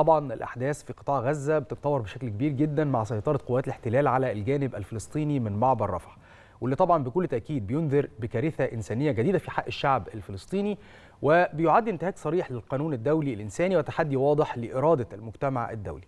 طبعا الأحداث في قطاع غزة بتتطور بشكل كبير جدا مع سيطرة قوات الاحتلال على الجانب الفلسطيني من معبر رفح واللي طبعا بكل تأكيد بينذر بكارثة إنسانية جديدة في حق الشعب الفلسطيني وبيعد انتهاك صريح للقانون الدولي الإنساني وتحدي واضح لإرادة المجتمع الدولي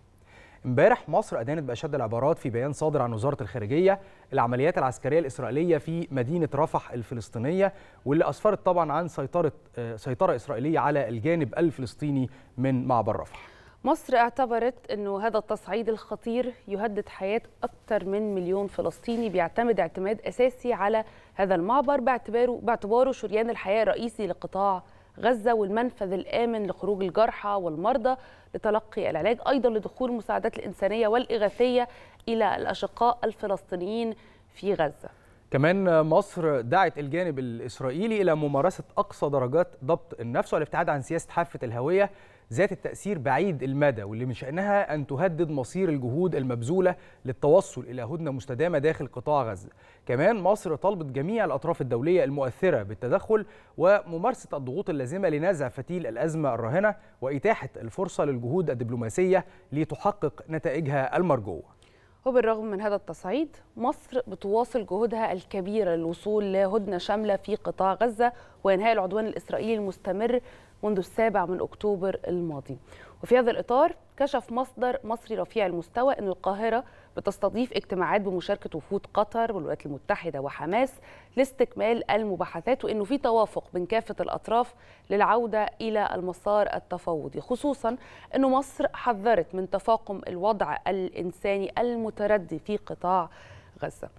امبارح مصر ادانت باشد العبارات في بيان صادر عن وزاره الخارجيه العمليات العسكريه الاسرائيليه في مدينه رفح الفلسطينيه واللي اسفرت طبعا عن سيطره آه، سيطره اسرائيليه على الجانب الفلسطيني من معبر رفح مصر اعتبرت أنه هذا التصعيد الخطير يهدد حياة أكثر من مليون فلسطيني بيعتمد اعتماد أساسي على هذا المعبر باعتباره, باعتباره شريان الحياة الرئيسي لقطاع غزة والمنفذ الآمن لخروج الجرحى والمرضى لتلقي العلاج أيضا لدخول المساعدات الإنسانية والإغاثية إلى الأشقاء الفلسطينيين في غزة كمان مصر دعت الجانب الإسرائيلي إلى ممارسة أقصى درجات ضبط النفس والابتعاد عن سياسة حافة الهوية ذات التأثير بعيد المدى واللي من شأنها أن تهدد مصير الجهود المبذولة للتوصل إلى هدنة مستدامة داخل قطاع غزة كمان مصر طلبت جميع الأطراف الدولية المؤثرة بالتدخل وممارسة الضغوط اللازمة لنزع فتيل الأزمة الراهنة وإتاحة الفرصة للجهود الدبلوماسية لتحقق نتائجها المرجوة وبالرغم من هذا التصعيد مصر بتواصل جهودها الكبيرة للوصول لهدنة شاملة في قطاع غزة وإنهاء العدوان الإسرائيلي المستمر منذ السابع من أكتوبر الماضي وفي هذا الإطار كشف مصدر مصري رفيع المستوى أن القاهرة بتستضيف اجتماعات بمشاركة وفود قطر والولايات المتحدة وحماس لاستكمال المباحثات وأنه في توافق بين كافة الأطراف للعودة إلى المسار التفاوضي خصوصا أن مصر حذرت من تفاقم الوضع الإنساني المتردي في قطاع غزة